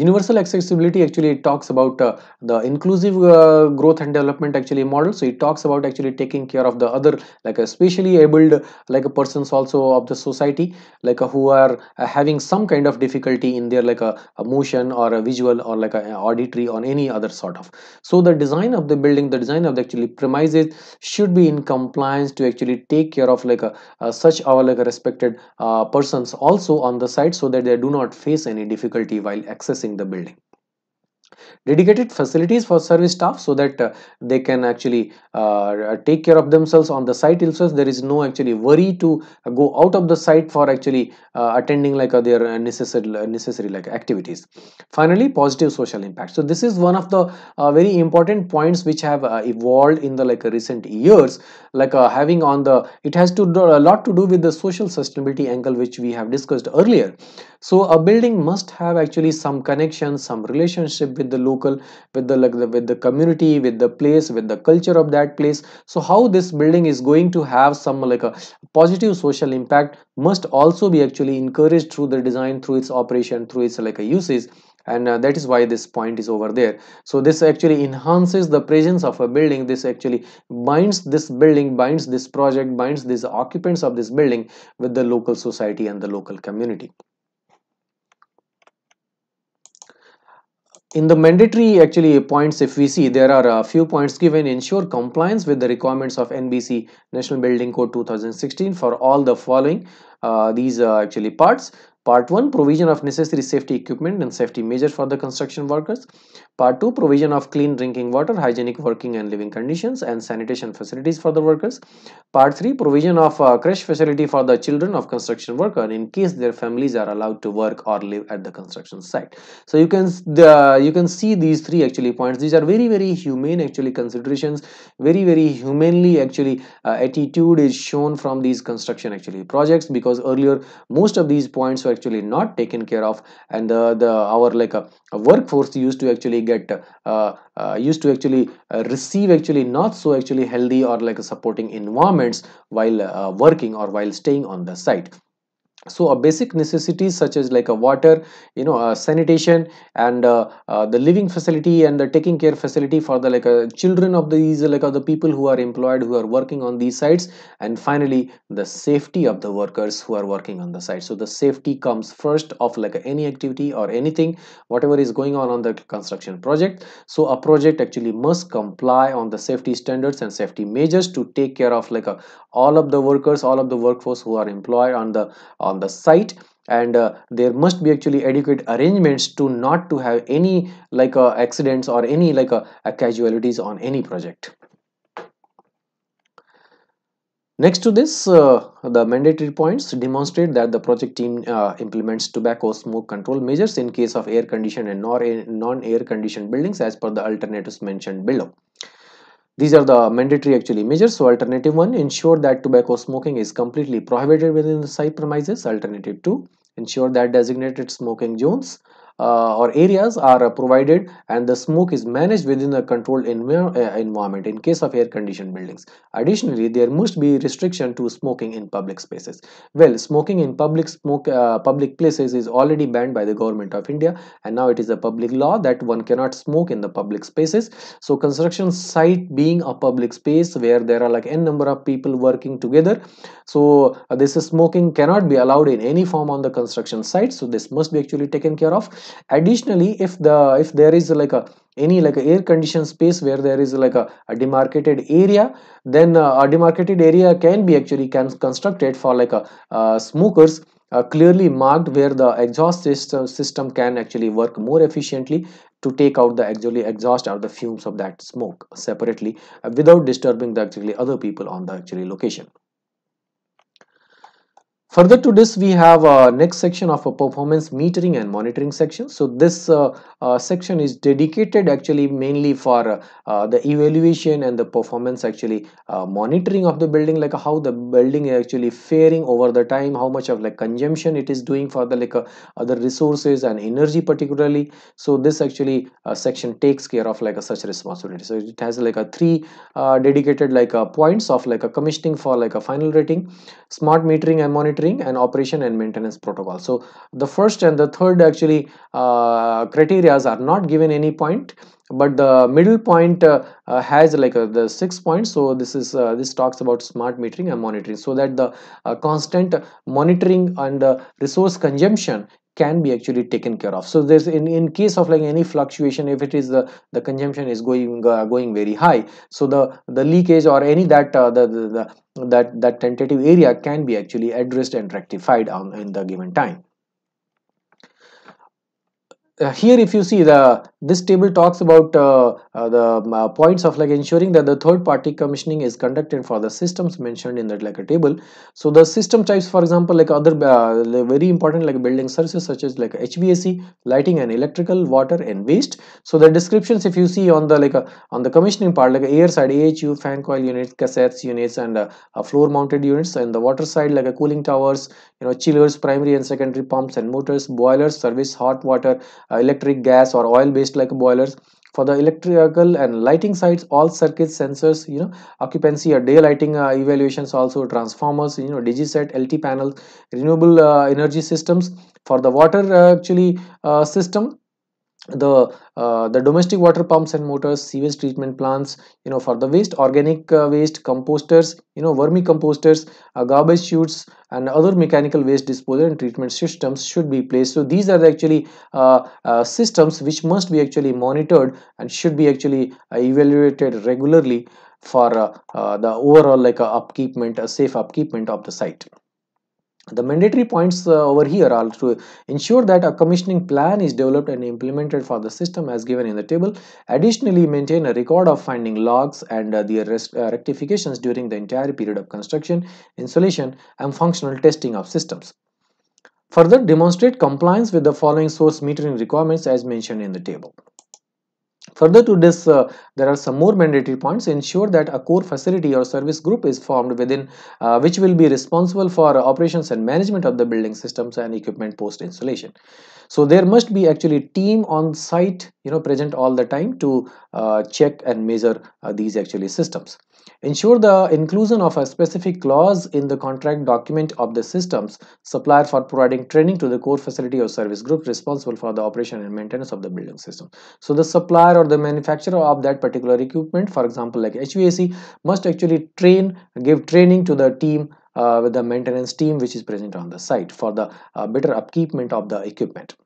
Speaker 1: universal accessibility actually talks about uh, the inclusive uh, growth and development actually model so it talks about actually taking care of the other like especially abled like a persons also of the society like who are uh, having some kind of difficulty in their like a, a motion or a visual or like a auditory or any other sort of so the design of the building the design of the actually premises should be in compliance to actually take care of like a, such our like respected uh, persons also on the site so that they do not face any difficulty while accessing servicing the building dedicated facilities for service staff so that uh, they can actually uh, take care of themselves on the site itself there is no actually worry to go out of the site for actually uh, attending like their necessary uh, necessary like activities finally positive social impact so this is one of the uh, very important points which have uh, evolved in the like recent years like having on the it has to do a lot to do with the social sustainability angle which we have discussed earlier so a building must have actually some connection some relationship with the local with the like the, with the community with the place with the culture of that place so how this building is going to have some like a positive social impact must also be actually encouraged through the design through its operation through its like a uses and uh, that is why this point is over there so this actually enhances the presence of a building this actually binds this building binds this project binds these occupants of this building with the local society and the local community In the mandatory actually points if we see there are a few points given ensure compliance with the requirements of NBC National Building Code 2016 for all the following uh, these uh, actually parts Part 1 Provision of necessary safety equipment and safety measures for the construction workers. Part 2 Provision of clean drinking water, hygienic working and living conditions and sanitation facilities for the workers. Part 3 Provision of a crash facility for the children of construction workers in case their families are allowed to work or live at the construction site. So you can you can see these three actually points. These are very very humane actually considerations. Very very humanely actually uh, attitude is shown from these construction actually projects because earlier most of these points were actually not taken care of and the, the our like a, uh, a workforce used to actually get uh, uh, used to actually uh, receive actually not so actually healthy or like supporting environments while uh, working or while staying on the site so a basic necessities such as like a water you know a uh, sanitation and uh, uh, the living facility and the taking care facility for the like uh, children of these like other the people who are employed who are working on these sites and finally the safety of the workers who are working on the site so the safety comes first of like any activity or anything whatever is going on on the construction project so a project actually must comply on the safety standards and safety measures to take care of like uh, all of the workers all of the workforce who are employed on the on the site and uh, there must be actually adequate arrangements to not to have any like uh, accidents or any like uh, uh casualties on any project next to this uh, the mandatory points demonstrate that the project team uh, implements tobacco smoke control measures in case of air conditioned and non-air conditioned buildings as per the alternatives mentioned below these are the mandatory actually measures. So alternative 1 ensure that tobacco smoking is completely prohibited within the site premises. Alternative 2 ensure that designated smoking zones uh, or areas are uh, provided and the smoke is managed within a controlled uh, environment in case of air conditioned buildings. Additionally, there must be restriction to smoking in public spaces. Well, smoking in public smoke uh, public places is already banned by the government of India and now it is a public law that one cannot smoke in the public spaces. So construction site being a public space where there are like n number of people working together. So uh, this smoking cannot be allowed in any form on the construction site. So this must be actually taken care of additionally if the if there is like a any like air conditioned space where there is like a, a demarcated area then uh, a demarcated area can be actually can constructed for like a uh, smokers uh, clearly marked where the exhaust system, system can actually work more efficiently to take out the actually exhaust or the fumes of that smoke separately uh, without disturbing the actually other people on the actually location Further to this, we have a uh, next section of a performance metering and monitoring section. So this uh, uh, section is dedicated actually mainly for uh, uh the evaluation and the performance actually uh, monitoring of the building, like how the building is actually faring over the time, how much of like consumption it is doing for the like other resources and energy particularly. So this actually section takes care of like a such responsibility. So it has like a three dedicated like points of like a commissioning for like a final rating, smart metering and monitoring and operation and maintenance protocol so the first and the third actually uh, criterias are not given any point but the middle point uh, uh, has like a, uh, the six points so this is uh, this talks about smart metering and monitoring so that the uh, constant monitoring and the uh, resource consumption can be actually taken care of so there's in in case of like any fluctuation if it is the the consumption is going uh, going very high so the the leakage or any that uh, the, the, the that that tentative area can be actually addressed and rectified on in the given time uh, here if you see the this table talks about uh, uh, the um, uh, points of like ensuring that the third party commissioning is conducted for the systems mentioned in that like a table so the system types for example like other uh, very important like building services such as like HVAC lighting and electrical water and waste so the descriptions if you see on the like uh, on the commissioning part like air side AHU fan coil units cassettes units and uh, uh, floor mounted units and the water side like a cooling towers you know chillers primary and secondary pumps and motors boilers service hot water electric gas or oil based like boilers for the electrical and lighting sides all circuit sensors you know occupancy or uh, day lighting uh, evaluations also transformers you know digiset lt panels renewable uh, energy systems for the water uh, actually system the uh, the domestic water pumps and motors sewage treatment plants you know for the waste organic uh, waste composters you know vermicomposters uh, garbage chutes and other mechanical waste disposal and treatment systems should be placed so these are actually uh, uh, systems which must be actually monitored and should be actually uh, evaluated regularly for the overall like upkeepment a safe upkeepment of the site the mandatory points uh, over here are to ensure that a commissioning plan is developed and implemented for the system as given in the table. Additionally, maintain a record of finding logs and uh, their uh, rectifications during the entire period of construction, installation and functional testing of systems. Further, demonstrate compliance with the following source metering requirements as mentioned in the table. Further to this, uh, there are some more mandatory points. Ensure that a core facility or service group is formed within uh, which will be responsible for operations and management of the building systems and equipment post installation. So there must be actually team on site, you know, present all the time to uh, check and measure uh, these actually systems. Ensure the inclusion of a specific clause in the contract document of the systems supplier for providing training to the core facility or service group responsible for the operation and maintenance of the building system. So the supplier or the manufacturer of that particular equipment, for example like HVAC, must actually train, give training to the team uh, with the maintenance team which is present on the site for the uh, better upkeepment of the equipment.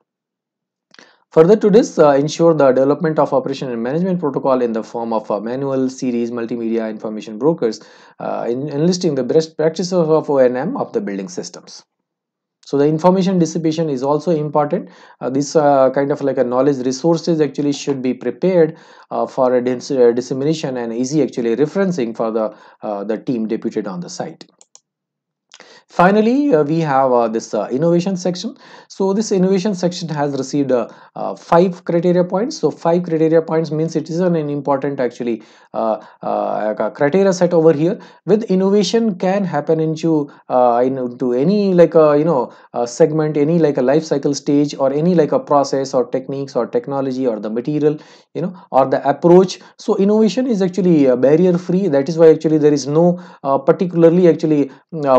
Speaker 1: Further to this, uh, ensure the development of operation and management protocol in the form of a uh, manual, series, multimedia, information brokers, uh, in enlisting the best practices of O&M of the building systems. So the information dissipation is also important. Uh, this uh, kind of like a knowledge resources actually should be prepared for a dis dissemination and easy actually referencing for the, the team deputed on the site. Finally, uh, we have uh, this uh, innovation section. So this innovation section has received uh, uh, five criteria points. So five criteria points means it is an, an important actually uh, criteria set over here. With innovation can happen into into any like a you know a segment, any like a life cycle stage, or any like a process or techniques or technology or the material, you know, or the approach. So innovation is actually barrier free. That is why actually there is no particularly actually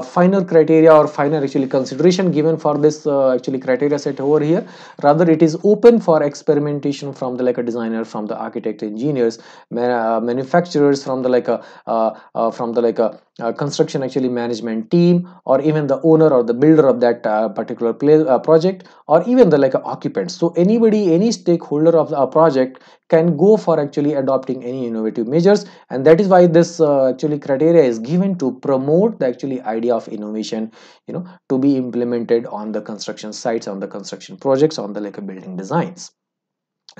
Speaker 1: final criteria criteria or final actually consideration given for this uh, actually criteria set over here rather it is open for experimentation from the like a designer from the architect engineers man, uh, manufacturers from the like a uh, uh from the like a uh, construction actually management team or even the owner or the builder of that uh, particular play, uh, project or even the like occupant so anybody any stakeholder of a uh, project can go for actually adopting any innovative measures and that is why this uh, actually criteria is given to promote the actually idea of innovation you know to be implemented on the construction sites on the construction projects on the like building designs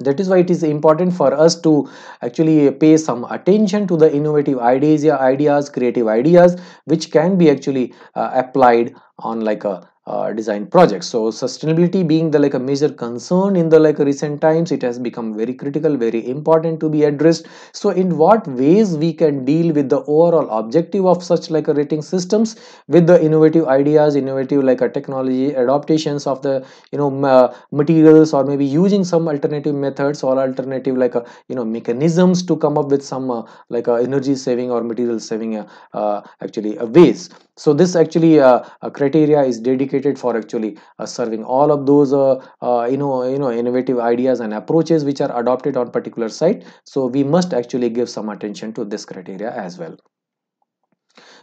Speaker 1: that is why it is important for us to actually pay some attention to the innovative ideas ideas creative ideas which can be actually uh, applied on like a uh, design projects so sustainability being the like a major concern in the like recent times it has become very critical very important to be addressed so in what ways we can deal with the overall objective of such like a rating systems with the innovative ideas innovative like a technology adaptations of the you know materials or maybe using some alternative methods or alternative like a you know mechanisms to come up with some uh, like a energy saving or material saving uh, uh, actually a ways so this actually uh, criteria is dedicated for actually uh, serving all of those uh, uh, you know you know innovative ideas and approaches which are adopted on particular site so we must actually give some attention to this criteria as well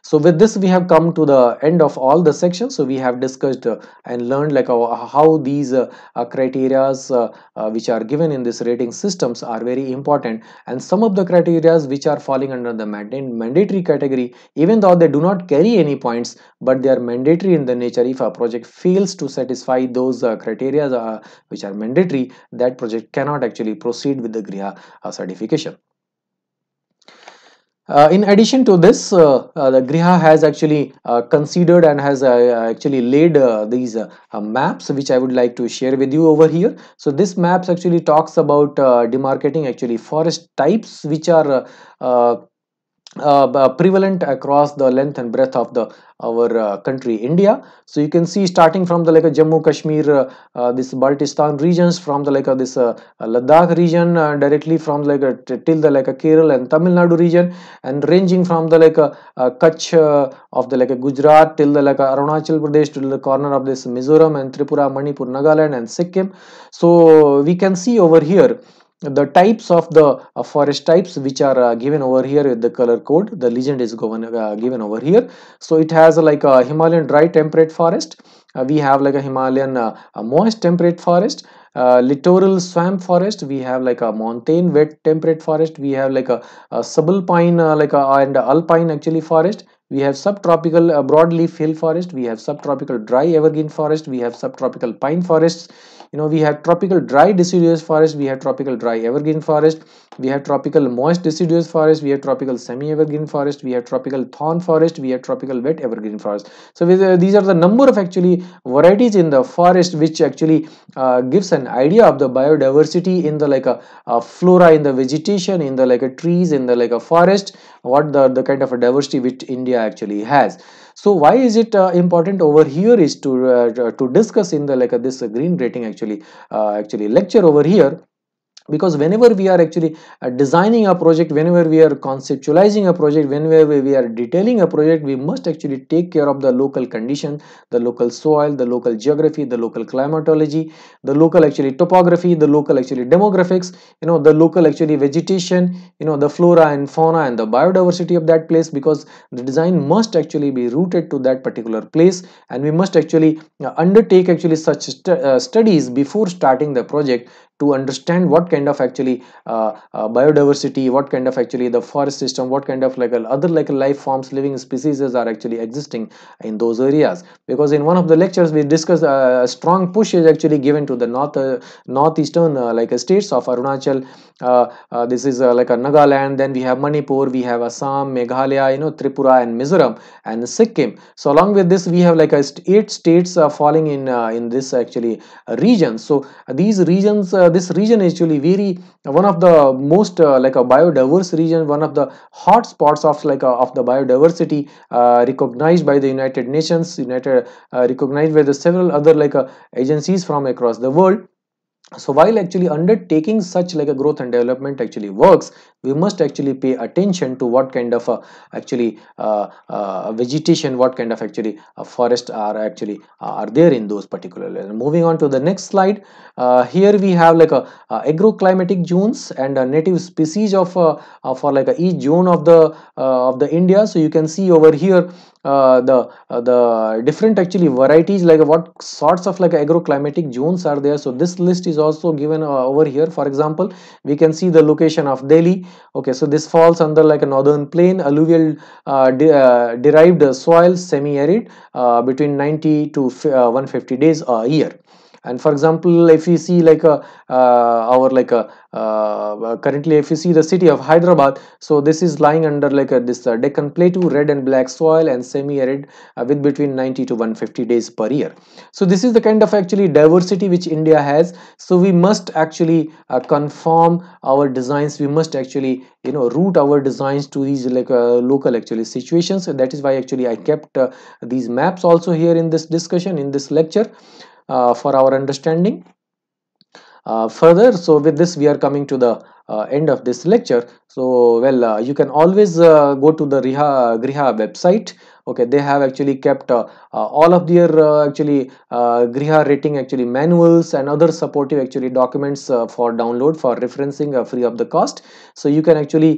Speaker 1: so with this we have come to the end of all the sections so we have discussed uh, and learned like uh, how these uh, uh criterias uh, uh, which are given in this rating systems are very important and some of the criterias which are falling under the mandatory category even though they do not carry any points but they are mandatory in the nature if a project fails to satisfy those uh, which are mandatory that project cannot actually proceed with the griha certification uh, in addition to this, uh, uh, the Griha has actually considered and has actually laid these maps which I would like to share with you over here. So this maps actually talks about demarcating actually forest types which are uh, prevalent across the length and breadth of the our uh, country India. So you can see starting from the like a Jammu Kashmir, uh, uh this Baltistan regions, from the like this uh, Ladakh region, directly from like till the like Kerala and Tamil Nadu region, and ranging from the like Kutch of the like Gujarat till the like Arunachal Pradesh till the corner of this Mizoram and Tripura, Manipur, Nagaland and Sikkim. So we can see over here the types of the uh, forest types which are uh, given over here with the color code the legend is given, uh, given over here so it has uh, like a himalayan dry temperate forest uh, we have like a himalayan uh, moist temperate forest littoral swamp forest we have like a montane wet temperate forest we have like a, a subalpine like a, and alpine actually forest we have subtropical uh, broadleaf hill forest we have subtropical dry evergreen forest we have subtropical pine forests you know we have tropical dry deciduous forest we have tropical dry evergreen forest we have tropical moist deciduous forest we have tropical semi evergreen forest we have tropical thorn forest we have tropical wet evergreen forest so with, uh, these are the number of actually varieties in the forest which actually uh, gives an idea of the biodiversity in the like a, a flora in the vegetation in the like a trees in the like a forest what the, the kind of a diversity which India actually has. So why is it uh, important over here is to uh, to discuss in the like uh, this green rating actually uh, actually lecture over here because whenever we are actually uh, designing a project whenever we are conceptualizing a project whenever we are detailing a project we must actually take care of the local condition the local soil the local geography the local climatology the local actually topography the local actually demographics you know the local actually vegetation you know the flora and fauna and the biodiversity of that place because the design must actually be rooted to that particular place and we must actually uh, undertake actually such st uh, studies before starting the project to understand what kind of actually uh, uh, biodiversity what kind of actually the forest system what kind of like other like life forms living species are actually existing in those areas because in one of the lectures we discussed uh, a strong push is actually given to the north uh, northeastern uh, like uh, states of Arunachal this is like a Nagaland then we have Manipur we have Assam Meghalaya you know Tripura and Mizoram and Sikkim so along with this we have like eight states falling in in this actually region so these regions this region is actually very one of the most uh, like a biodiverse region, one of the hot spots of like uh, of the biodiversity uh, recognized by the United Nations, United recognized by the several other like agencies from across the world so while actually undertaking such like a growth and development actually works we must actually pay attention to what kind of uh, actually uh, uh, vegetation what kind of actually uh, forest are actually uh, are there in those particular moving on to the next slide here we have like a, agroclimatic zones and native species of for like each zone of the of the india so you can see over here uh, the uh, the different actually varieties like what sorts of like agroclimatic zones are there so this list is also given uh, over here for example we can see the location of delhi okay so this falls under like a northern plain alluvial uh, de uh, derived soil semi arid between 90 to 150 days a year and for example if we see like a, uh, our like a uh, uh, currently if you see the city of Hyderabad so this is lying under like this uh, Deccan Plateau red and black soil and semi-arid uh, with between 90 to 150 days per year so this is the kind of actually diversity which India has so we must actually uh, conform our designs we must actually you know route our designs to these like local actually situations that is why actually I kept these maps also here in this discussion in this lecture for our understanding uh, further so with this we are coming to the uh, end of this lecture so well uh, you can always go to the Riha Griha website okay they have actually kept uh, uh, all of their uh, actually griha rating actually manuals and other supportive actually documents for download for referencing free of the cost so you can actually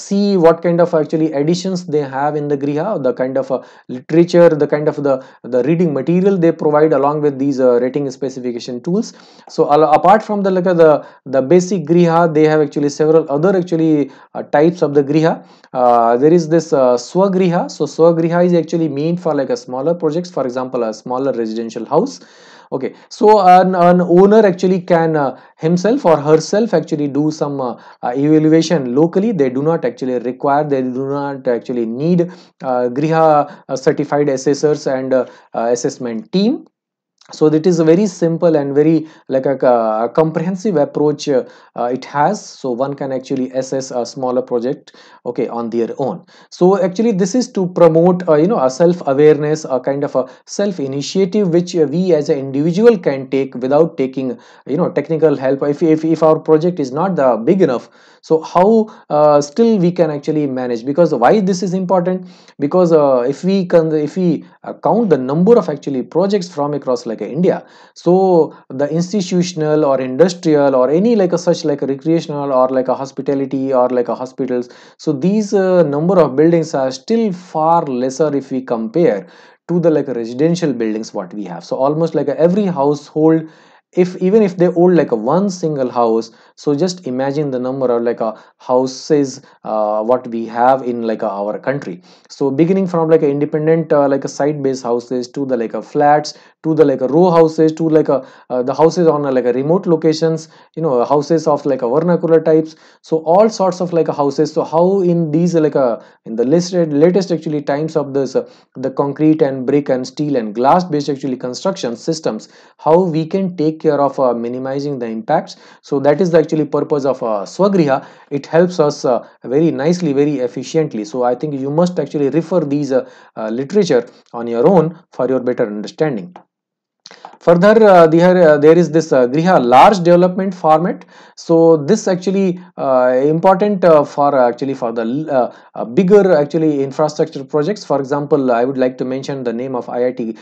Speaker 1: see what kind of actually additions they have in the griha the kind of literature the kind of the the reading material they provide along with these rating specification tools so apart from the like the the basic griha they have actually several other actually types of the griha there is this swagriha so swagriha high is actually meant for like a smaller projects for example a smaller residential house okay so an, an owner actually can uh, himself or herself actually do some uh, uh evaluation locally they do not actually require they do not actually need uh, griha uh, certified assessors and assessment team so it is a very simple and very like a, a comprehensive approach uh, it has so one can actually assess a smaller project okay on their own so actually this is to promote uh, you know a self awareness a kind of a self initiative which we as an individual can take without taking you know technical help if if, if our project is not the big enough so how uh, still we can actually manage because why this is important because uh, if we can if we uh, count the number of actually projects from across like India. So the institutional or industrial or any like a such like a recreational or like a hospitality or like a hospitals. So these uh, number of buildings are still far lesser if we compare to the like residential buildings what we have. So almost like every household if even if they own like a one single house so just imagine the number of like a uh, houses uh, what we have in like a, uh, our country so beginning from like a independent uh, like a site based houses to the like a flats to the like a row houses to like a uh, the houses on like a remote locations you know houses of like a vernacular types so all sorts of like a houses so how in these like a uh, in the listed latest actually times of this the concrete and brick and steel and glass based actually construction systems how we can take care of minimizing the impacts so that is the actually purpose of uh, Swagriha. It helps us uh, very nicely, very efficiently. So I think you must actually refer these uh, uh, literature on your own for your better understanding. Further, uh, there, uh, there is this uh, Griha large development format. So this actually uh, important uh, for actually for the bigger actually infrastructure projects. For example, I would like to mention the name of IIT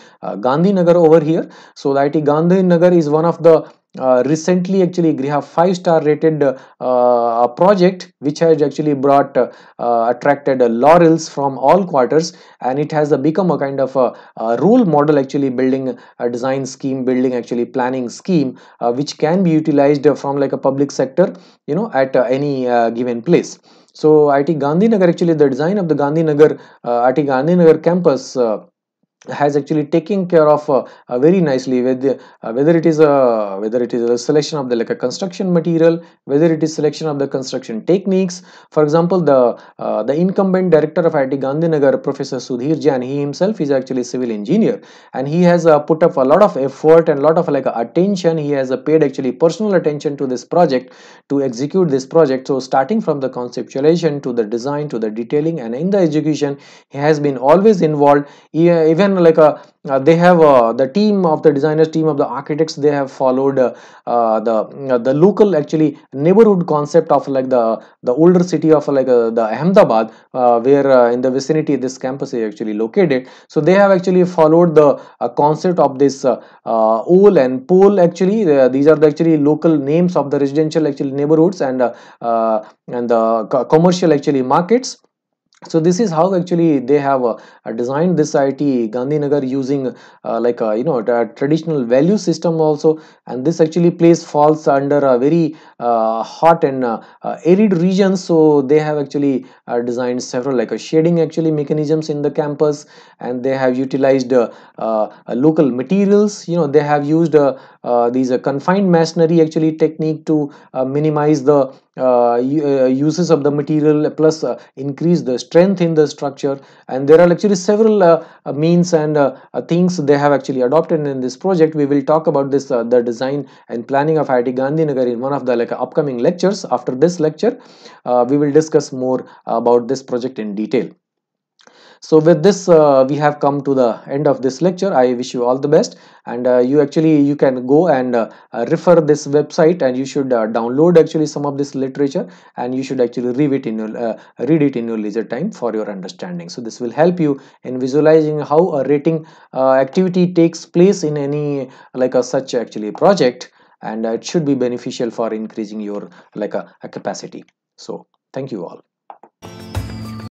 Speaker 1: Gandhinagar over here. So IIT IIT Gandhinagar is one of the uh, recently actually Griha 5 star rated uh, project which has actually brought uh, uh, attracted laurels from all quarters and it has uh, become a kind of a, a role model actually building a design scheme building actually planning scheme which can be utilized from like a public sector you know at any given place. So IT Gandhinagar actually the design of the Gandhinagar uh, IT Gandhinagar campus has actually taken care of uh, uh, very nicely with uh, whether it is a uh, whether it is a selection of the like a construction material whether it is selection of the construction techniques for example the uh, the incumbent director of IIT Gandhinagar professor Sudhir Jain he himself is actually a civil engineer and he has uh, put up a lot of effort and a lot of like attention he has paid actually personal attention to this project to execute this project so starting from the conceptualization to the design to the detailing and in the execution he has been always involved even again like a uh, uh, they have uh, the team of the designers team of the architects they have followed uh, uh the uh, the local actually neighborhood concept of like the the older city of like the Ahmedabad where in the vicinity this campus is actually located so they have actually followed the concept of this uh, and pole actually these are the actually local names of the residential actually neighborhoods and and the commercial actually markets so this is how actually they have uh, designed this IT Gandhinagar using uh, like a, uh, you know a traditional value system also and this actually plays falls under a very uh, hot and uh, uh, arid region so they have actually designed several like a shading actually mechanisms in the campus and they have utilized local materials you know they have used uh, these are confined masonry actually technique to uh, minimize the uh, uses of the material plus increase the strength in the structure and there are actually several means and things they have actually adopted in this project we will talk about this the design and planning of IIT Gandhinagar in one of the like upcoming lectures after this lecture we will discuss more about this project in detail so with this uh, we have come to the end of this lecture i wish you all the best and uh, you actually you can go and uh, uh refer this website and you should uh, download actually some of this literature and you should actually read it in your, uh, read it in your leisure time for your understanding so this will help you in visualizing how a rating activity takes place in any like a such actually project and it should be beneficial for increasing your like a, a capacity so thank you all